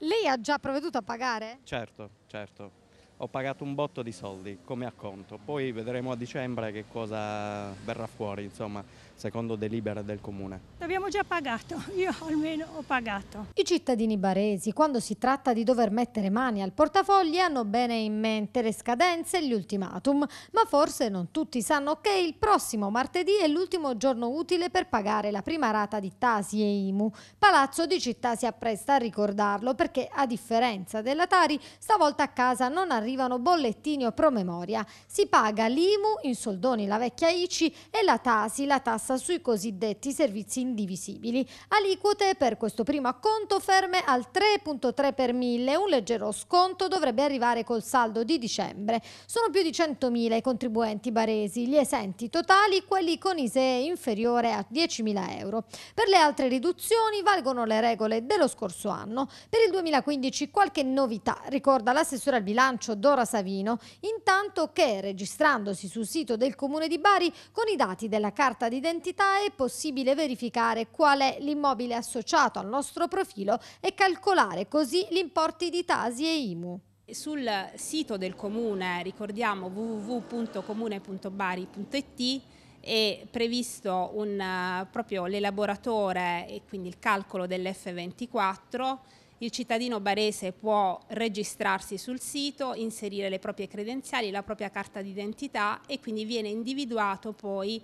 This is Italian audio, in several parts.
Lei ha già provveduto a pagare? Certo, certo ho pagato un botto di soldi come acconto, poi vedremo a dicembre che cosa verrà fuori, insomma, secondo delibera del comune. Abbiamo già pagato, io almeno ho pagato. I cittadini baresi, quando si tratta di dover mettere mani al portafogli, hanno bene in mente le scadenze e gli ultimatum, ma forse non tutti sanno che il prossimo martedì è l'ultimo giorno utile per pagare la prima rata di Tasi e Imu. Palazzo di Città si appresta a ricordarlo perché, a differenza della Tari, stavolta a casa non arriva arrivano bollettini o promemoria. Si paga l'IMU in soldoni la vecchia ICI e la TASI, la tassa sui cosiddetti servizi indivisibili. Aliquote per questo primo acconto ferme al 3.3 per mille. un leggero sconto dovrebbe arrivare col saldo di dicembre. Sono più di 100.000 i contribuenti baresi, gli esenti totali quelli con ISEE inferiore a 10.000 euro. Per le altre riduzioni valgono le regole dello scorso anno. Per il 2015 qualche novità, ricorda l'assessore al bilancio Dora Savino, intanto che registrandosi sul sito del Comune di Bari con i dati della carta d'identità è possibile verificare qual è l'immobile associato al nostro profilo e calcolare così gli importi di Tasi e IMU. Sul sito del Comune, ricordiamo www.comune.bari.it, è previsto un, eh, proprio l'elaboratore e quindi il calcolo dell'F24 il cittadino barese può registrarsi sul sito, inserire le proprie credenziali, la propria carta d'identità e quindi viene individuato poi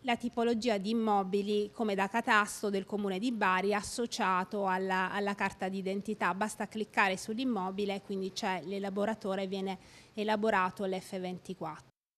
la tipologia di immobili come da catasto del comune di Bari associato alla, alla carta d'identità. Basta cliccare sull'immobile e quindi c'è l'elaboratore e viene elaborato l'F24.